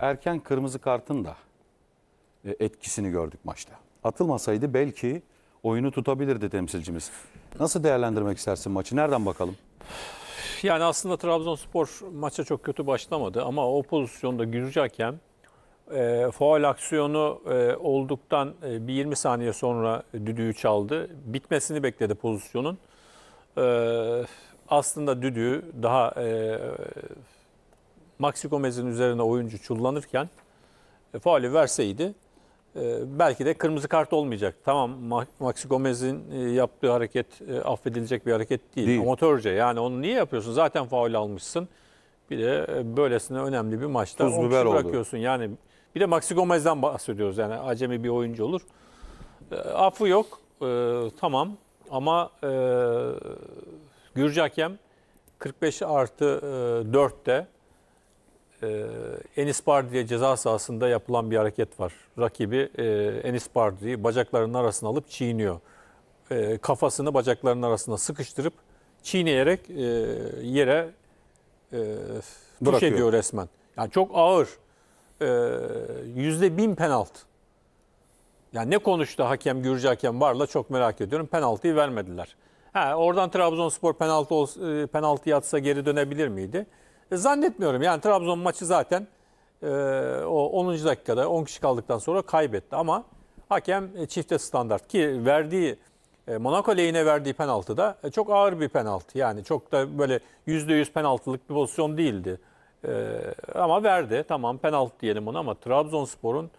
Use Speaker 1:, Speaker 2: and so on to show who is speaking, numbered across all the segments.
Speaker 1: erken kırmızı kartın da e, etkisini gördük maçta. Atılmasaydı belki oyunu tutabilirdi temsilcimiz. Nasıl değerlendirmek istersin maçı? Nereden bakalım? Yani aslında Trabzonspor maça çok kötü başlamadı ama o pozisyonda Gürcü hakem e, faal aksiyonu e, olduktan e, bir 20 saniye sonra düdüğü çaldı. Bitmesini bekledi pozisyonun. E, aslında düdüğü daha e, Maxi Gomez'in üzerine oyuncu çullanırken e, faali verseydi e, belki de kırmızı kart olmayacak. Tamam Maxi Gomez'in e, yaptığı hareket e, affedilecek bir hareket değil. değil. Amatörce yani onu niye yapıyorsun? Zaten faul almışsın. Bir de e, böylesine önemli bir maçta Tuz biber oldu. Yani bir de Maxi Gomez'den bahsediyoruz. Yani acemi bir oyuncu olur. E, affı yok. E, tamam ama e, Gürcü 45 artı e, 4'te e, Enis Bardi'ye ceza sahasında yapılan bir hareket var. Rakibi e, Enis Bardi'yi bacaklarının arasına alıp çiğniyor. E, kafasını bacaklarının arasına sıkıştırıp çiğneyerek e, yere e, tuş Bırakıyor. ediyor resmen. Yani çok ağır. Ee, yüzde bin penaltı. Yani ne konuştu hakem, Gürcü hakem varla çok merak ediyorum. Penaltıyı vermediler. Ha, oradan Trabzonspor penaltı e, penaltı yatsa geri dönebilir miydi? E, zannetmiyorum. Yani Trabzon maçı zaten e, o 10. dakikada 10 kişi kaldıktan sonra kaybetti ama hakem e, çifte standart ki verdiği e, Monaco lehine verdiği penaltı penaltıda çok ağır bir penaltı. Yani çok da böyle %100 penaltılık bir pozisyon değildi. Ee, ama verdi. Tamam penaltı diyelim ona ama Trabzonspor'un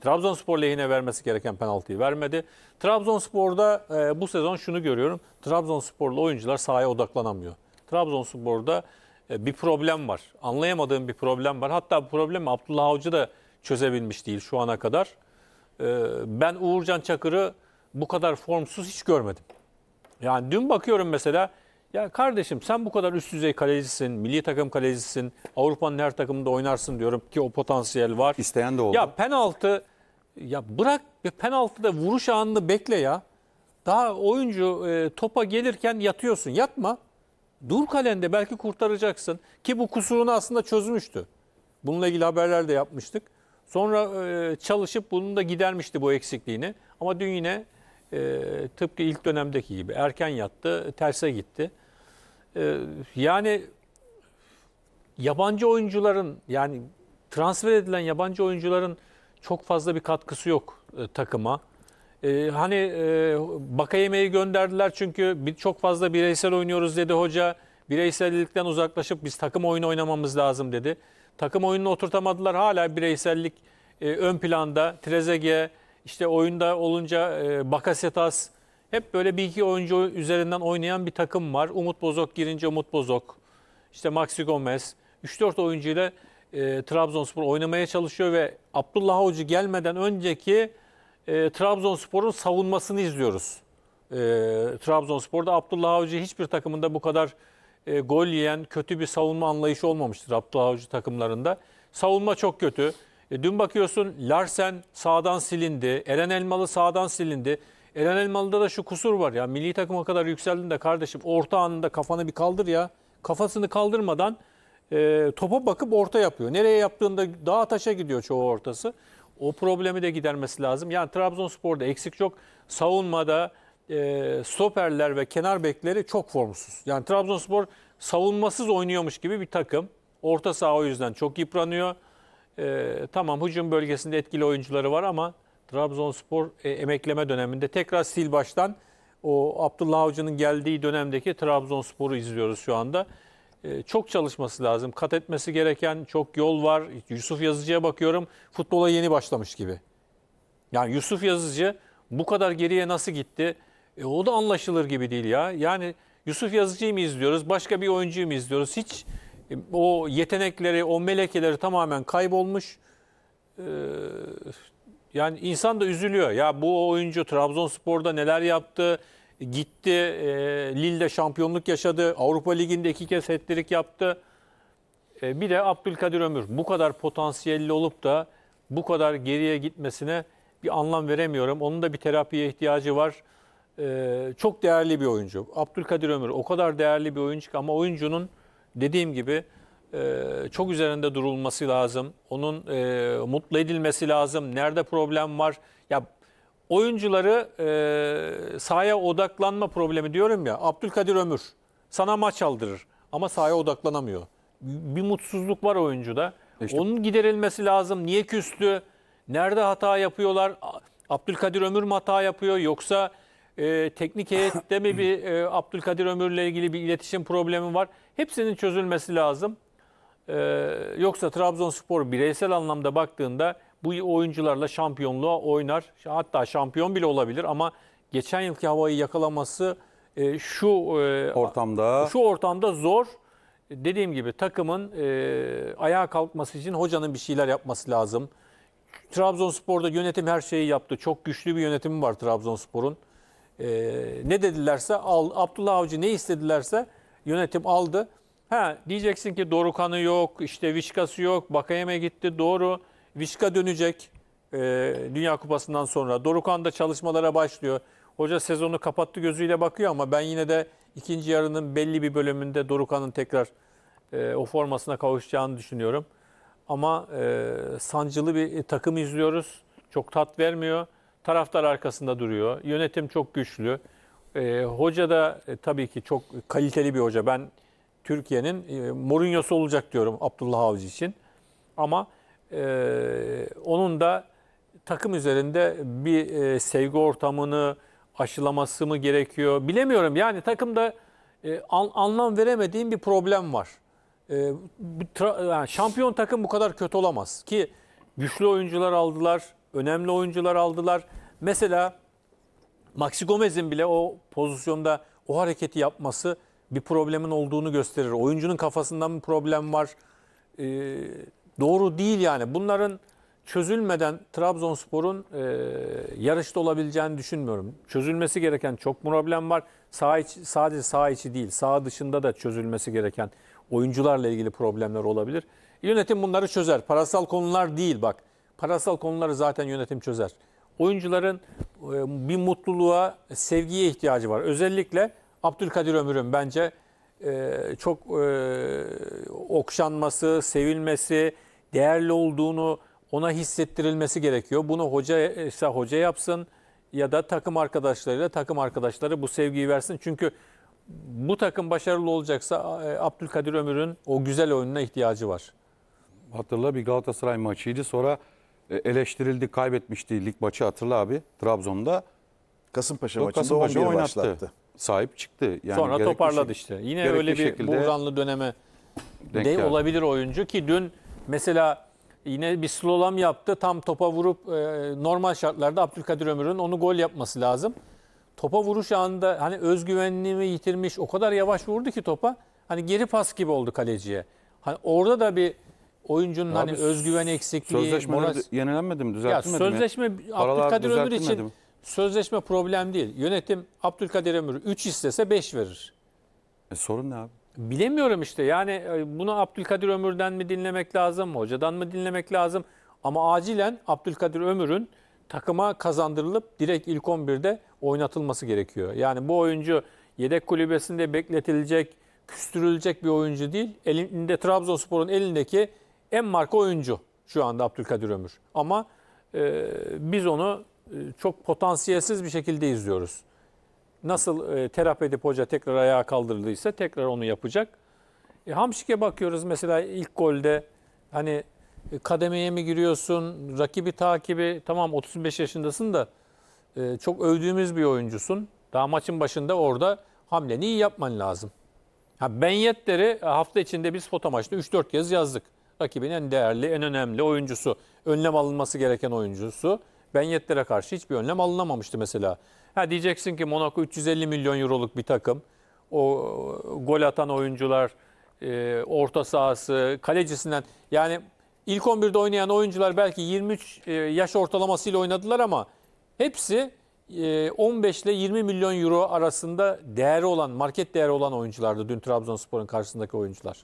Speaker 1: Trabzonspor lehine vermesi gereken penaltıyı vermedi. Trabzonspor'da e, bu sezon şunu görüyorum. Trabzonsporlu oyuncular sahaya odaklanamıyor. Trabzonspor'da e, bir problem var. Anlayamadığım bir problem var. Hatta bu problemi Abdullah Avcı da çözebilmiş değil şu ana kadar. E, ben Uğurcan Çakır'ı bu kadar formsuz hiç görmedim. Yani dün bakıyorum mesela ya kardeşim sen bu kadar üst düzey kalecisin, milli takım kalecisin, Avrupa'nın her takımında oynarsın diyorum ki o potansiyel var. İsteyen de oldu. Ya penaltı ya bırak penaltıda vuruş anını bekle ya. Daha oyuncu e, topa gelirken yatıyorsun. Yatma. Dur kalende belki kurtaracaksın ki bu kusurunu aslında çözmüştü. Bununla ilgili haberler de yapmıştık. Sonra e, çalışıp bunun da gidermişti bu eksikliğini. Ama dün yine e, tıpkı ilk dönemdeki gibi erken yattı, terse gitti. E, yani yabancı oyuncuların yani transfer edilen yabancı oyuncuların çok fazla bir katkısı yok e, takıma. Ee, hani e, Bakayeme'yi gönderdiler çünkü çok fazla bireysel oynuyoruz dedi hoca. Bireysellikten uzaklaşıp biz takım oyunu oynamamız lazım dedi. Takım oyununu oturtamadılar. Hala bireysellik e, ön planda. Trezeguet işte oyunda olunca e, Bakasetas hep böyle bir iki oyuncu üzerinden oynayan bir takım var. Umut Bozok girince Umut Bozok. işte Maxi Gomez. 3-4 oyuncuyla e, Trabzonspor oynamaya çalışıyor ve Abdullah Avcı gelmeden önceki e, Trabzonspor'un savunmasını izliyoruz. E, Trabzonspor'da Abdullah Avcı hiçbir takımında bu kadar e, gol yiyen kötü bir savunma anlayışı olmamıştır Abdullah Avcı takımlarında. Savunma çok kötü. E, dün bakıyorsun Larsen sağdan silindi. Eren Elmalı sağdan silindi. Eren Elmalı'da da şu kusur var ya. Milli takıma kadar yükseldin de kardeşim orta anında kafanı bir kaldır ya. Kafasını kaldırmadan e, topa bakıp orta yapıyor. Nereye yaptığında dağa taşa gidiyor çoğu ortası. O problemi de gidermesi lazım. Yani Trabzonspor'da eksik çok Savunmada e, stoperler ve kenar bekleri çok formsuz. Yani Trabzonspor savunmasız oynuyormuş gibi bir takım. Orta saha o yüzden çok yıpranıyor. E, tamam hücum bölgesinde etkili oyuncuları var ama Trabzonspor e, emekleme döneminde tekrar sil baştan o Abdullah Avcı'nın geldiği dönemdeki Trabzonspor'u izliyoruz şu anda. Ee, çok çalışması lazım. Kat etmesi gereken çok yol var. Yusuf Yazıcı'ya bakıyorum futbola yeni başlamış gibi. Yani Yusuf Yazıcı bu kadar geriye nasıl gitti? E, o da anlaşılır gibi değil ya. Yani Yusuf Yazıcı'yı mı izliyoruz, başka bir oyuncuyu mu izliyoruz? Hiç e, o yetenekleri, o melekeleri tamamen kaybolmuş. E, yani insan da üzülüyor. Ya bu oyuncu Trabzonspor'da neler yaptı? Gitti e, Lille'de şampiyonluk yaşadı. Avrupa Ligi'nde iki kez hat yaptı. E, bir de Abdülkadir Ömür. Bu kadar potansiyelli olup da bu kadar geriye gitmesine bir anlam veremiyorum. Onun da bir terapiye ihtiyacı var. E, çok değerli bir oyuncu. Abdülkadir Ömür o kadar değerli bir oyuncu ama oyuncunun dediğim gibi e, çok üzerinde durulması lazım. Onun e, mutlu edilmesi lazım. Nerede problem var? Ya oyuncuları e, sahaya odaklanma problemi diyorum ya. Abdülkadir Ömür sana maç aldırır ama sahaya odaklanamıyor. Bir mutsuzluk var oyuncuda. E işte. Onun giderilmesi lazım. Niye küstü? Nerede hata yapıyorlar? Abdülkadir Ömür mü hata yapıyor yoksa e, teknik heyette mi bir e, Abdülkadir Ömür'le ilgili bir iletişim problemi var? Hepsinin çözülmesi lazım. E, yoksa Trabzonspor bireysel anlamda baktığında bu oyuncularla şampiyonluğa oynar. Hatta şampiyon bile olabilir ama geçen yılki havayı yakalaması e, şu e, ortamda şu ortamda zor. Dediğim gibi takımın e, ayağa kalkması için hocanın bir şeyler yapması lazım. Trabzonspor'da yönetim her şeyi yaptı. Çok güçlü bir yönetimi var Trabzonspor'un. E, ne dedilerse al. Abdullah Avcı ne istedilerse yönetim aldı. Ha diyeceksin ki Dorukan'ı yok, işte Vişkası yok, Bakayem'e gitti doğru. Vişka dönecek e, Dünya Kupası'ndan sonra. Dorukhan da çalışmalara başlıyor. Hoca sezonu kapattı gözüyle bakıyor ama ben yine de ikinci yarının belli bir bölümünde Dorukhan'ın tekrar e, o formasına kavuşacağını düşünüyorum. Ama e, sancılı bir takım izliyoruz. Çok tat vermiyor. Taraftar arkasında duruyor. Yönetim çok güçlü. E, hoca da e, tabii ki çok kaliteli bir hoca. Ben Türkiye'nin e, Mourinho'su olacak diyorum Abdullah Avcı için. Ama e, onun da takım üzerinde bir e, sevgi ortamını aşılaması mı gerekiyor bilemiyorum. Yani takımda e, an, anlam veremediğim bir problem var. E, tra, yani şampiyon takım bu kadar kötü olamaz ki güçlü oyuncular aldılar, önemli oyuncular aldılar. Mesela Maxi Gomez'in bile o pozisyonda o hareketi yapması bir problemin olduğunu gösterir. Oyuncunun kafasından bir problem var. Ee, Doğru değil yani. Bunların çözülmeden Trabzonspor'un e, yarışta olabileceğini düşünmüyorum. Çözülmesi gereken çok problem var. Sağ içi, sadece sağ içi değil, sağ dışında da çözülmesi gereken oyuncularla ilgili problemler olabilir. Yönetim bunları çözer. Parasal konular değil bak. Parasal konuları zaten yönetim çözer. Oyuncuların e, bir mutluluğa, sevgiye ihtiyacı var. Özellikle Abdülkadir Ömür'ün bence e, çok e, okşanması, sevilmesi, değerli olduğunu ona hissettirilmesi gerekiyor. Bunu hoca ise hoca yapsın ya da takım arkadaşlarıyla takım arkadaşları bu sevgiyi versin. Çünkü bu takım başarılı olacaksa e, Abdülkadir Ömür'ün o güzel oyununa ihtiyacı var. Hatırla bir Galatasaray maçıydı. Sonra e, eleştirildi, kaybetmişti lig maçı hatırla abi Trabzon'da.
Speaker 2: Kasımpaşa maçında Kasımpaşa 11 oynattı.
Speaker 1: Sahip çıktı. Yani Sonra toparladı şey, işte. Yine öyle bir şekilde... döneme de olabilir oyuncu ki dün Mesela yine bir slalom yaptı. Tam topa vurup e, normal şartlarda Abdülkadir Ömür'ün onu gol yapması lazım. Topa vuruş anında hani özgüvenliğimi yitirmiş. O kadar yavaş vurdu ki topa. Hani geri pas gibi oldu kaleciye. Hani orada da bir oyuncunun hani Abi, hani özgüven eksikliği. Sözleşme moral... yenilenmedi mi? Düzeltilmedi ya, sözleşme mi? Sözleşme Abdülkadir Ömür için sözleşme problem değil. Yönetim Abdülkadir Ömür 3 istese 5 verir. E, sorun ne abi? Bilemiyorum işte yani e, bunu Abdülkadir Ömür'den mi dinlemek lazım, hocadan mı dinlemek lazım? Ama acilen Abdülkadir Ömür'ün takıma kazandırılıp direkt ilk 11'de oynatılması gerekiyor. Yani bu oyuncu yedek kulübesinde bekletilecek, küstürülecek bir oyuncu değil. Elinde Trabzonspor'un elindeki en marka oyuncu şu anda Abdülkadir Ömür. Ama e, biz onu e, çok potansiyelsiz bir şekilde izliyoruz. Nasıl e, terapi edip hoca tekrar ayağa kaldırıldıysa tekrar onu yapacak. E, Hamşik'e bakıyoruz mesela ilk golde hani e, kademeye mi giriyorsun, rakibi takibi tamam 35 yaşındasın da e, çok övdüğümüz bir oyuncusun. Daha maçın başında orada hamleni iyi yapman lazım. Ha, ben e, hafta içinde biz foto maçta 3-4 kez yazdık. Rakibin en değerli, en önemli oyuncusu, önlem alınması gereken oyuncusu. benyetlere karşı hiçbir önlem alınamamıştı mesela. Ha diyeceksin ki Monaco 350 milyon euroluk bir takım. O e, gol atan oyuncular, e, orta sahası, kalecisinden yani ilk 11'de oynayan oyuncular belki 23 e, yaş ortalamasıyla oynadılar ama hepsi e, 15 ile 20 milyon euro arasında değeri olan, market değeri olan oyunculardı dün Trabzonspor'un karşısındaki oyuncular.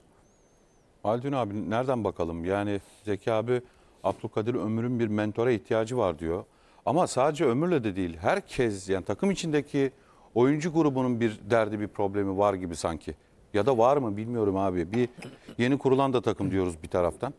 Speaker 1: Haldun abi nereden bakalım? Yani Zeki abi Abdülkadir Ömür'ün bir mentora ihtiyacı var diyor. Ama sadece Ömür'le de değil herkes yani takım içindeki oyuncu grubunun bir derdi bir problemi var gibi sanki. Ya da var mı bilmiyorum abi. Bir yeni kurulan da takım diyoruz bir taraftan.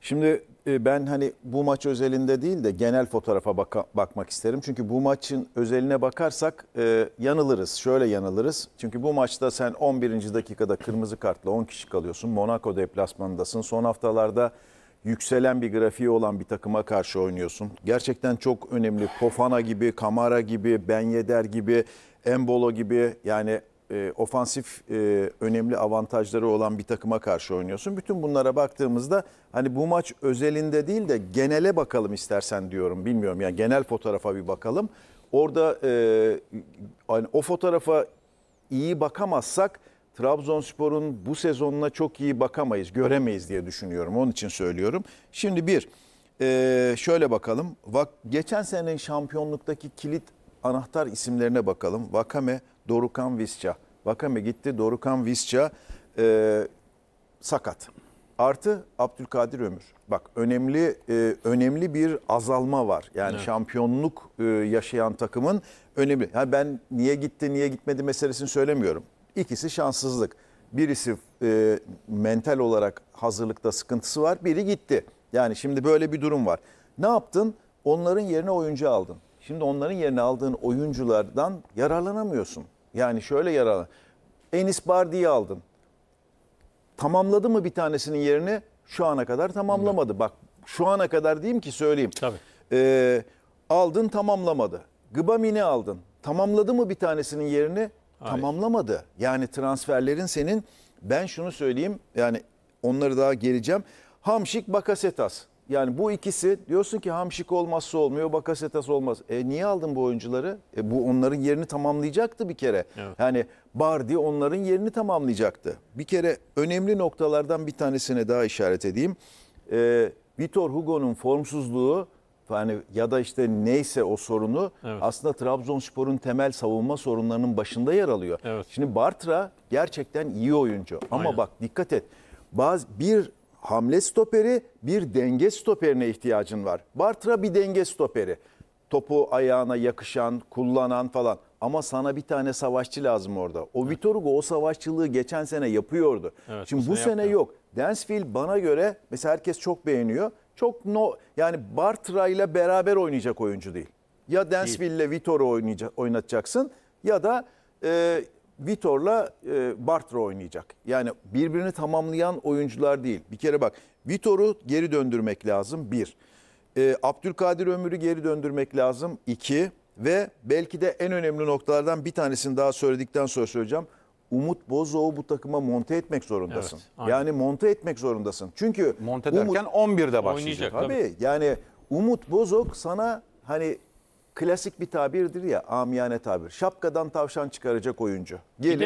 Speaker 2: Şimdi e, ben hani bu maç özelinde değil de genel fotoğrafa baka, bakmak isterim. Çünkü bu maçın özeline bakarsak e, yanılırız. Şöyle yanılırız. Çünkü bu maçta sen 11. dakikada kırmızı kartla 10 kişi kalıyorsun. Monaco deplasmanındasın. Son haftalarda yükselen bir grafiği olan bir takıma karşı oynuyorsun. Gerçekten çok önemli. Pofana gibi, Kamara gibi, Benyeder gibi, Embolo gibi yani e, ofansif e, önemli avantajları olan bir takıma karşı oynuyorsun. Bütün bunlara baktığımızda hani bu maç özelinde değil de genele bakalım istersen diyorum. Bilmiyorum yani genel fotoğrafa bir bakalım. Orada e, yani o fotoğrafa iyi bakamazsak Trabzonspor'un bu sezonuna çok iyi bakamayız, göremeyiz diye düşünüyorum. Onun için söylüyorum. Şimdi bir, e, şöyle bakalım. geçen senenin şampiyonluktaki kilit anahtar isimlerine bakalım. Vakame, Dorukan Visca. Vakame gitti, Dorukan Visca e, sakat. Artı Abdülkadir Ömür. Bak önemli e, önemli bir azalma var. Yani evet. şampiyonluk e, yaşayan takımın önemli. Ha ben niye gitti, niye gitmedi meselesini söylemiyorum. İkisi şanssızlık. Birisi e, mental olarak hazırlıkta sıkıntısı var. Biri gitti. Yani şimdi böyle bir durum var. Ne yaptın? Onların yerine oyuncu aldın. Şimdi onların yerine aldığın oyunculardan yararlanamıyorsun. Yani şöyle yararlan. Enis Bardi'yi aldın. Tamamladı mı bir tanesinin yerini? Şu ana kadar tamamlamadı. Bak şu ana kadar diyeyim ki söyleyeyim. Tabii. Ee, aldın tamamlamadı. Gıbamini aldın. Tamamladı mı bir tanesinin yerini? Hayır. tamamlamadı. Yani transferlerin senin ben şunu söyleyeyim yani onları daha geleceğim. Hamşik Bakasetas. Yani bu ikisi diyorsun ki Hamşik olmazsa olmuyor, Bakasetas olmaz. E niye aldın bu oyuncuları? E bu onların yerini tamamlayacaktı bir kere. Evet. Yani Bardi onların yerini tamamlayacaktı. Bir kere önemli noktalardan bir tanesine daha işaret edeyim. E, Vitor Hugo'nun formsuzluğu yani ya da işte neyse o sorunu evet. aslında Trabzonspor'un temel savunma sorunlarının başında yer alıyor. Evet. Şimdi Bartra gerçekten iyi oyuncu ama Aynen. bak dikkat et. Bazı bir hamle stoperi, bir denge stoperine ihtiyacın var. Bartra bir denge stoperi. Topu ayağına yakışan, kullanan falan. Ama sana bir tane savaşçı lazım orada. O evet. Vitor Hugo o savaşçılığı geçen sene yapıyordu. Evet, Şimdi bu sene, sene yok. Dansfield bana göre mesela herkes çok beğeniyor çok no yani Bartra ile beraber oynayacak oyuncu değil. Ya Densville ile Vitor'u oynayacak, oynatacaksın ya da e, Vitor'la e, Bartra oynayacak. Yani birbirini tamamlayan oyuncular değil. Bir kere bak Vitor'u geri döndürmek lazım bir. E, Abdülkadir Ömür'ü geri döndürmek lazım iki. Ve belki de en önemli noktalardan bir tanesini daha söyledikten sonra söyleyeceğim. Umut Bozoğ'u bu takıma monte etmek zorundasın. Evet, yani monte etmek zorundasın. Çünkü monte derken Umut, 11'de başlayacak. Tabii. tabii. Yani Umut Bozok sana hani klasik bir tabirdir ya amiyane tabir. Şapkadan tavşan çıkaracak oyuncu. Gelir.